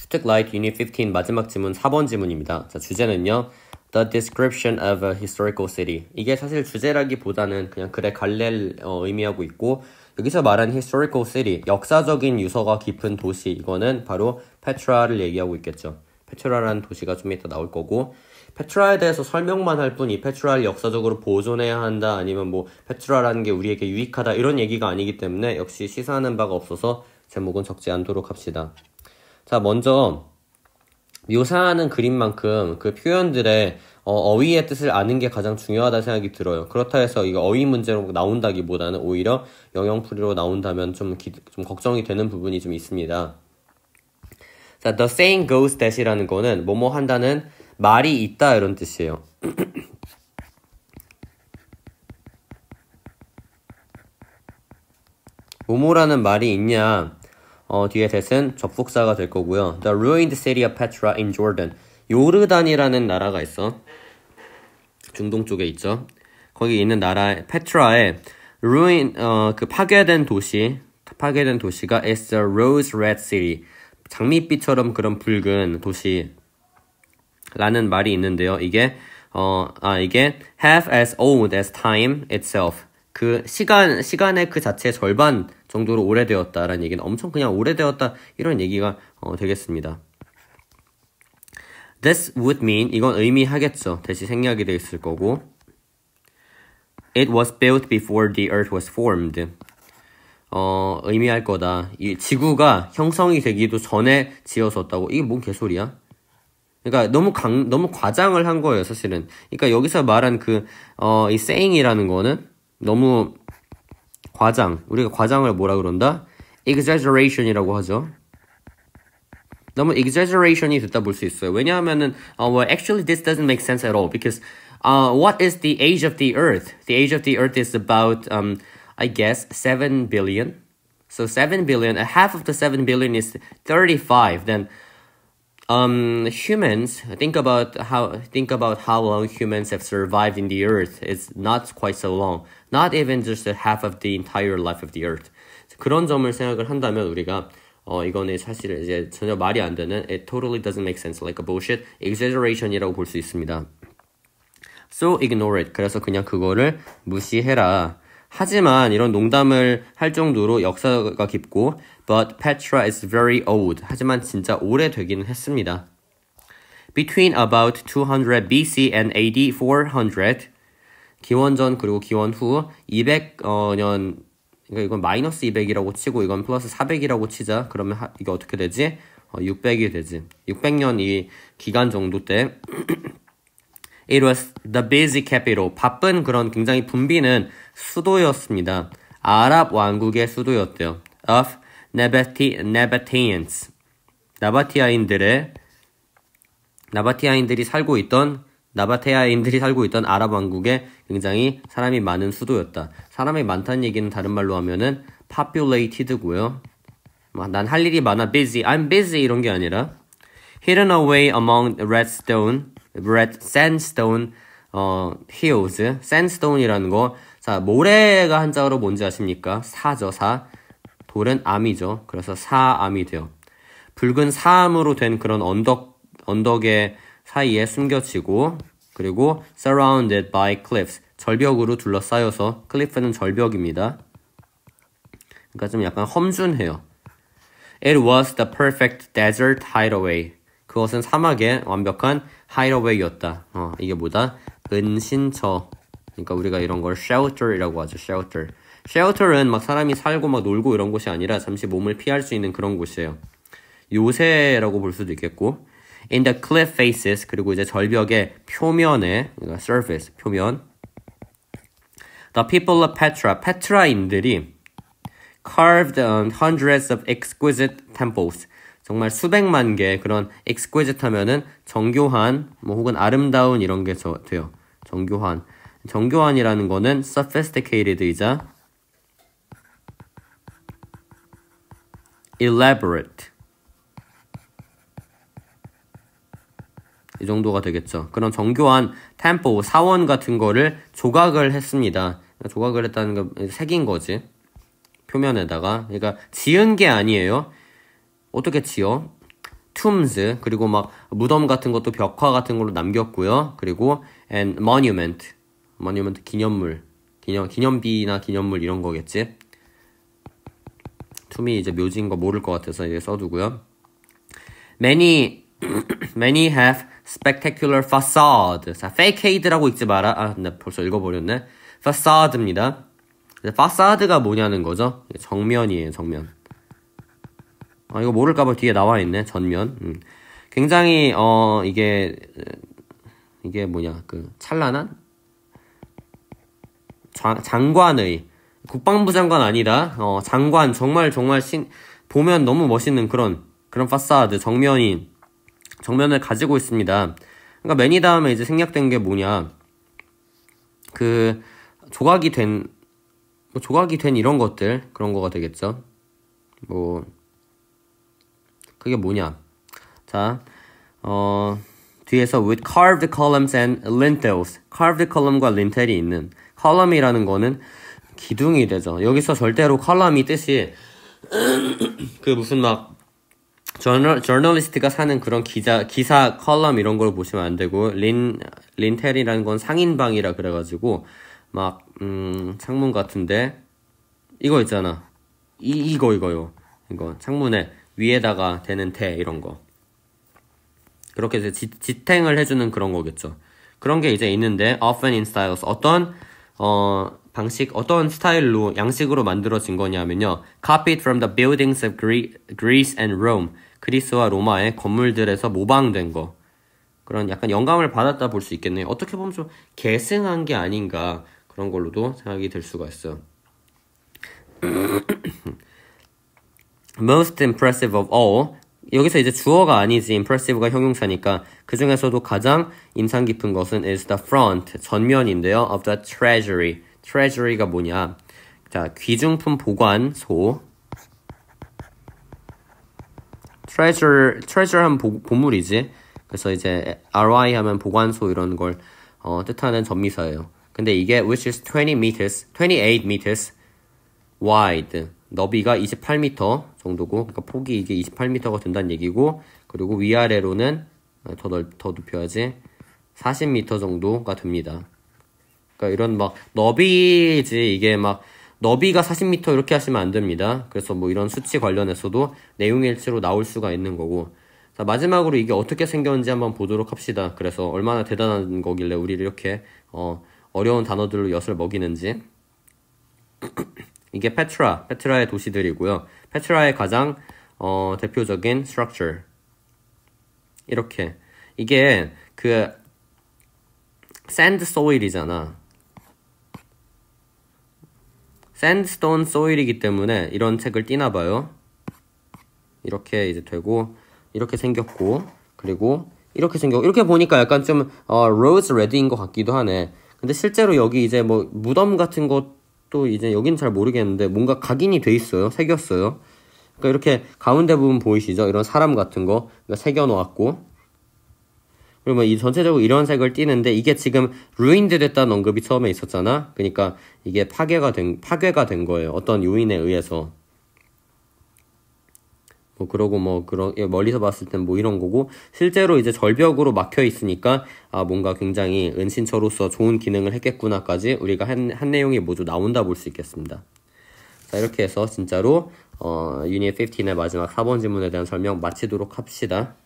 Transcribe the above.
스틱 라이트 유닛 15 마지막 지문 4번 지문입니다. 자, 주제는요. The description of a historical city. 이게 사실 주제라기보다는 그냥 글의 갈래를 어, 의미하고 있고 여기서 말한 historical city, 역사적인 유서가 깊은 도시 이거는 바로 페트라를 얘기하고 있겠죠. 페트라라는 도시가 좀 이따 나올 거고 페트라에 대해서 설명만 할 뿐이 페트라를 역사적으로 보존해야 한다 아니면 뭐 페트라라는 게 우리에게 유익하다 이런 얘기가 아니기 때문에 역시 시사하는 바가 없어서 제목은 적지 않도록 합시다. 자, 먼저 묘사하는 그림만큼 그 표현들의 어, 어휘의 뜻을 아는 게 가장 중요하다 생각이 들어요. 그렇다 해서 이거 어휘 문제로 나온다기보다는 오히려 영영풀이로 나온다면 좀, 기, 좀 걱정이 되는 부분이 좀 있습니다. 자, the saying goes that이라는 거는 뭐뭐 한다는 말이 있다 이런 뜻이에요. 뭐뭐라는 말이 있냐 어, 뒤에 대은 접속사가 될 거고요. The ruined city of Petra in Jordan. 요르단이라는 나라가 있어. 중동 쪽에 있죠. 거기 있는 나라 페트라에 ruin 어, 그 파괴된 도시 파괴된 도시가 is a rose red city. 장밋빛처럼 그런 붉은 도시라는 말이 있는데요. 이게 어, 아, 이게 half as old as time itself. 그 시간 시간의 그 자체 의 절반 정도로 오래되었다라는 얘기는 엄청 그냥 오래되었다 이런 얘기가 어, 되겠습니다. This would mean 이건 의미하겠죠. 대신 생략이 되어 있을 거고. It was built before the earth was formed. 어, 의미할 거다. 이 지구가 형성이 되기도 전에 지어졌다고. 이게 뭔 개소리야? 그러니까 너무 강, 너무 과장을 한 거예요, 사실은. 그러니까 여기서 말한 그, 어, 이 saying이라는 거는 너무 과장, 우리가 과장을 뭐라 그런다? exaggeration이라고 하죠. 너무 exaggeration이 됐다 볼수 있어요. 왜냐하면은 uh, well, actually this doesn't make sense at all because uh, what is the age of the earth? The age of the earth is about um, I guess 7 billion. So 7 billion, half of the 7 billion is 35. Then um, humans think about how think about how long humans have survived in the earth it's not quite so long not even just a half of the entire life of the earth 그런 점을 생각을 한다면 우리가 어 이거는 사실 이제 전혀 말이 안 되는 it totally doesn't make sense like a bullshit exaggeration이라고 볼 수 있습니다 so ignore it 그래서 그냥 그거를 무시해라 하지만 이런 농담을 할 정도로 역사가 깊고 But Petra is very old. 하지만 진짜 오래되기는 했습니다. Between about 200 BC and AD 400 기원전 그리고 기원 후 200년 어, 그러니까 이건 마이너스 200이라고 치고 이건 플러스 400이라고 치자. 그러면 하, 이게 어떻게 되지? 어, 600이 되지. 600년 이 기간 정도 때 It was the busy capital. 바쁜 그런 굉장히 붐비는 수도였습니다. 아랍 왕국의 수도였대요. Of Nabati, Nabateans. 나바티아인들의 나바티아인들이 살고 있던 나바테아인들이 살고 있던 아랍 왕국의 굉장히 사람이 많은 수도였다. 사람이 많다는 얘기는 다른 말로 하면은 populated고요. 뭐, 난할 일이 많아 busy, I'm busy 이런 게 아니라 hidden away among red stone red sandstone 어, hills, sandstone이라는 거. 자, 모래가 한자어로 뭔지 아십니까? 사죠, 사. 돌은 암이죠. 그래서 사암이 돼요. 붉은 사암으로 된 그런 언덕, 언덕의 사이에 숨겨지고, 그리고 surrounded by cliffs. 절벽으로 둘러싸여서, cliff는 절벽입니다. 그러니까 좀 약간 험준해요. It was the perfect desert hideaway. 그것은 사막의 완벽한 하이러웨이였다. 어, 이게 뭐다? 은신처. 그러니까 우리가 이런 걸 shelter이라고 하죠. shelter. shelter은 막 사람이 살고 막 놀고 이런 곳이 아니라 잠시 몸을 피할 수 있는 그런 곳이에요. 요새라고 볼 수도 있겠고. in the cliff faces 그리고 이제 절벽의 표면에 그러니까 surface 표면 the people of Petra 페트라인들이 carved on hundreds of exquisite temples 정말 수백만 개 그런 exquisite 하면은 정교한 뭐 혹은 아름다운 이런 게 저, 돼요. 정교한. 정교한이라는 거는 sophisticated이자 elaborate 이 정도가 되겠죠. 그런 정교한 템포, 사원 같은 거를 조각을 했습니다. 조각을 했다는 거, 색인 거지. 표면에다가. 그러니까 지은 게 아니에요. 어떻게지어 툼즈 그리고 막 무덤 같은 것도 벽화 같은 걸로 남겼고요. 그리고 and monument monument 기념물 기념 기념비나 기념물 이런 거겠지. 툼이 이제 묘지인 거 모를 것 같아서 이제 써두고요. Many many have spectacular facade. 자, facade라고 읽지 마라. 아, 나 벌써 읽어버렸네. facade입니다. facade가 뭐냐는 거죠. 정면이에요, 정면. 아, 이거 모를까봐 뒤에 나와 있네 전면. 음. 굉장히 어 이게 이게 뭐냐 그 찬란한 자, 장관의 국방부 장관 아니다. 어 장관 정말 정말 신 보면 너무 멋있는 그런 그런 파사드 정면인 정면을 가지고 있습니다. 그러니까 매니 다음에 이제 생략된 게 뭐냐 그 조각이 된뭐 조각이 된 이런 것들 그런 거가 되겠죠. 뭐 그게 뭐냐? 자, 어, 뒤에서 with carved columns and lintels. carved column과 lintel이 있는 column이라는 거는 기둥이 되죠. 여기서 절대로 column이 뜻이 그 무슨 막 저널, 저널리스트가 사는 그런 기자, 기사 컬럼 이런 걸 보시면 안 되고, 린, 린텔이라는 건 상인방이라 그래가지고, 막, 음, 창문 같은데, 이거 있잖아. 이, 이거, 이거요. 이거, 창문에 위에다가 되는 태 이런 거 그렇게 이제 지, 지탱을 해주는 그런 거겠죠 그런 게 이제 있는데 often in styles 어떤 어 방식 어떤 스타일로 양식으로 만들어진 거냐면요 copied from the buildings of Greece and Rome 그리스와 로마의 건물들에서 모방된 거 그런 약간 영감을 받았다 볼 수 있겠네요 어떻게 보면 좀 계승한 게 아닌가 그런 걸로도 생각이 들 수가 있어요 음, most impressive of all 여기서 이제 주어가 아니지 impressive가 형용사니까 그 중에서도 가장 인상 깊은 것은 is the front 전면인데요 of the treasury treasury가 뭐냐 자 귀중품 보관소 treasure treasure 한 보, 보물이지 그래서 이제 RY 하면 보관소 이런 걸 어, 뜻하는 전미사예요 근데 이게 which is 20 meters 28 meters wide 너비가 28m 정도고 그러니까 폭이 이게 28m가 된다는 얘기고 그리고 위아래로는 어, 더, 넓, 더 눕혀야지 40m 정도가 됩니다. 그러니까 이런 막 너비지 이게 막 너비가 40m 이렇게 하시면 안 됩니다. 그래서 뭐 이런 수치 관련해서도 내용일치로 나올 수가 있는 거고 자 마지막으로 이게 어떻게 생겼는지 한번 보도록 합시다. 그래서 얼마나 대단한 거길래 우리를 이렇게 어, 어려운 단어들로 엿을 먹이는지 이게 페트라, 페트라의 도시들이고요. 페트라의 가장 어, 대표적인 structure 이렇게 이게 그 sand soil이잖아. sandstone soil이기 때문에 이런 책을 띄나 봐요. 이렇게 이제 되고 이렇게 생겼고 그리고 이렇게 생겼 이렇게 보니까 약간 좀 어, rose red인 것 같기도 하네. 근데 실제로 여기 이제 뭐 무덤 같은 것또 이제 여긴 잘 모르겠는데 뭔가 각인이 돼 있어요. 새겼어요. 그러니까 이렇게 가운데 부분 보이시죠? 이런 사람 같은 거 그러니까 새겨 놓았고 그러면 이 전체적으로 이런 색을 띄는데 이게 지금 루인드 됐다는 언급이 처음에 있었잖아. 그러니까 이게 파괴가 된 파괴가 된 거예요. 어떤 요인에 의해서. 뭐 그러고 뭐 그런 예, 멀리서 봤을 땐 뭐 이런 거고 실제로 이제 절벽으로 막혀 있으니까 아 뭔가 굉장히 은신처로서 좋은 기능을 했겠구나까지 우리가 한, 한 내용이 모두 나온다 볼 수 있겠습니다. 자 이렇게 해서 진짜로 어, 유닛 15의 마지막 4번 질문에 대한 설명 마치도록 합시다.